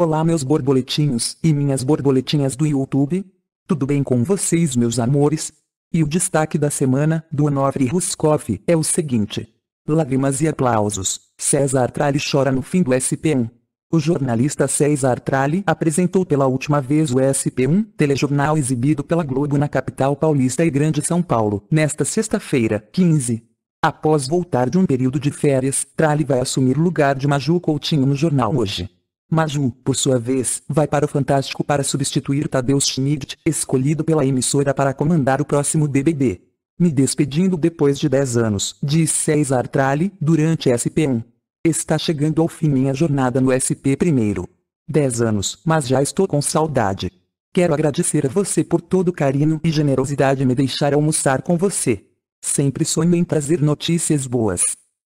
Olá meus borboletinhos e minhas borboletinhas do YouTube. Tudo bem com vocês meus amores? E o destaque da semana do Onofre Ruskov é o seguinte. Lágrimas e aplausos, César Tralli chora no fim do SP1. O jornalista César Tralli apresentou pela última vez o SP1, telejornal exibido pela Globo na capital paulista e Grande São Paulo, nesta sexta-feira, 15. Após voltar de um período de férias, Tralli vai assumir o lugar de Maju Coutinho no jornal hoje. Maju, por sua vez, vai para o Fantástico para substituir Tadeu Schmidt, escolhido pela emissora para comandar o próximo BBB. Me despedindo depois de 10 anos, diz César Trali, durante SP1. Está chegando ao fim minha jornada no SP primeiro. 10 anos, mas já estou com saudade. Quero agradecer a você por todo o carinho e generosidade me deixar almoçar com você. Sempre sonho em trazer notícias boas.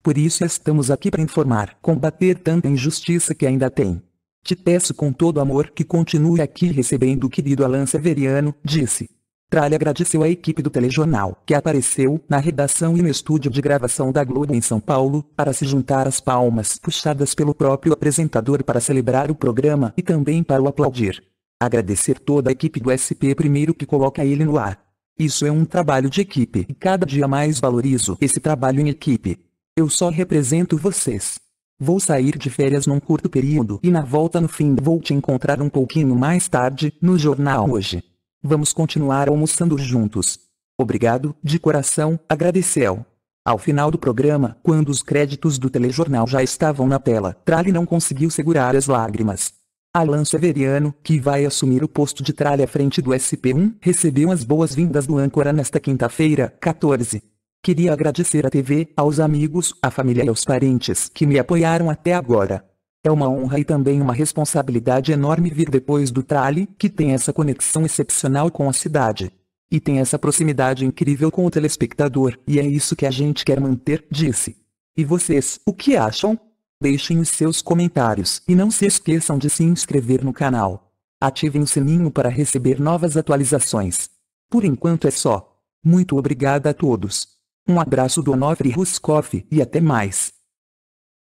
Por isso estamos aqui para informar, combater tanta injustiça que ainda tem. Te peço com todo amor que continue aqui recebendo o querido Alan Severiano, disse. Tralha agradeceu à equipe do telejornal, que apareceu na redação e no estúdio de gravação da Globo em São Paulo, para se juntar às palmas puxadas pelo próprio apresentador para celebrar o programa e também para o aplaudir. Agradecer toda a equipe do SP primeiro que coloca ele no ar. Isso é um trabalho de equipe e cada dia mais valorizo esse trabalho em equipe. Eu só represento vocês. Vou sair de férias num curto período e na volta no fim vou te encontrar um pouquinho mais tarde, no jornal hoje. Vamos continuar almoçando juntos. Obrigado, de coração, agradeceu. Ao final do programa, quando os créditos do telejornal já estavam na tela, Tralli não conseguiu segurar as lágrimas. Alan Severiano, que vai assumir o posto de Tralli à frente do SP1, recebeu as boas-vindas do âncora nesta quinta-feira, 14. Queria agradecer à TV, aos amigos, à família e aos parentes que me apoiaram até agora. É uma honra e também uma responsabilidade enorme vir depois do Trali, que tem essa conexão excepcional com a cidade. E tem essa proximidade incrível com o telespectador, e é isso que a gente quer manter, disse. E vocês, o que acham? Deixem os seus comentários, e não se esqueçam de se inscrever no canal. Ativem o sininho para receber novas atualizações. Por enquanto é só. Muito obrigada a todos. Um abraço do Onofre Ruskoff e até mais.